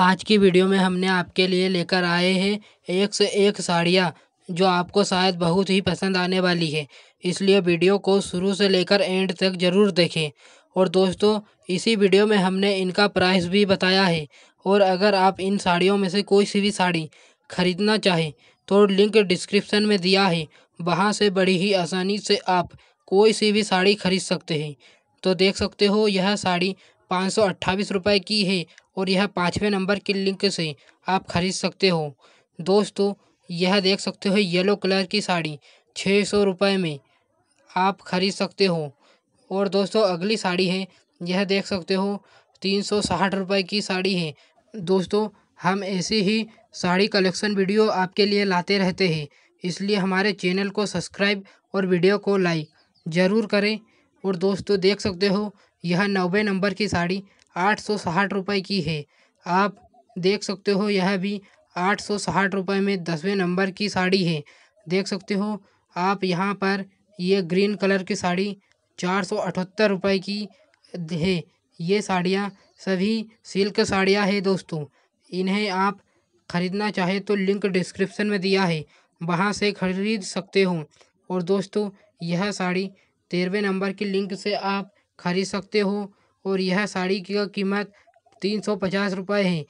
आज की वीडियो में हमने आपके लिए लेकर आए हैं एक से एक साड़ियाँ जो आपको शायद बहुत ही पसंद आने वाली है इसलिए वीडियो को शुरू से लेकर एंड तक ज़रूर देखें और दोस्तों इसी वीडियो में हमने इनका प्राइस भी बताया है और अगर आप इन साड़ियों में से कोई सी भी साड़ी ख़रीदना चाहें तो लिंक डिस्क्रिप्शन में दिया है वहाँ से बड़ी ही आसानी से आप कोई सी भी साड़ी खरीद सकते हैं तो देख सकते हो यह साड़ी पाँच सौ की है और यह पाँचवें नंबर के लिंक से आप खरीद सकते हो दोस्तों यह देख सकते हो येलो कलर की साड़ी छः सौ में आप खरीद सकते हो और दोस्तों अगली साड़ी है यह देख सकते हो तीन सौ साठ की साड़ी है दोस्तों हम ऐसे ही साड़ी कलेक्शन वीडियो आपके लिए लाते रहते हैं इसलिए हमारे चैनल को सब्सक्राइब और वीडियो को लाइक ज़रूर करें और दोस्तों देख सकते हो यह नब्बे नंबर की साड़ी आठ सौ साठ रुपये की है आप देख सकते हो यह भी आठ सौ साठ रुपये में दसवें नंबर की साड़ी है देख सकते हो आप यहाँ पर यह ग्रीन कलर की साड़ी चार सौ अठहत्तर रुपये की है ये साड़ियाँ सभी सिल्क साड़ियाँ है दोस्तों इन्हें आप ख़रीदना चाहे तो लिंक डिस्क्रिप्शन में दिया है वहाँ से ख़रीद सकते हो और दोस्तों यह साड़ी तेरहवें नंबर की लिंक से आप खरीद सकते हो और यह साड़ी की कीमत तीन सौ पचास रुपये है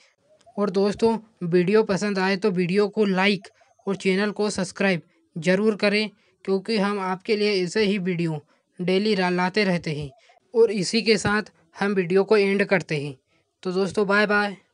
और दोस्तों वीडियो पसंद आए तो वीडियो को लाइक और चैनल को सब्सक्राइब ज़रूर करें क्योंकि हम आपके लिए ऐसे ही वीडियो डेली लाते रहते हैं और इसी के साथ हम वीडियो को एंड करते हैं तो दोस्तों बाय बाय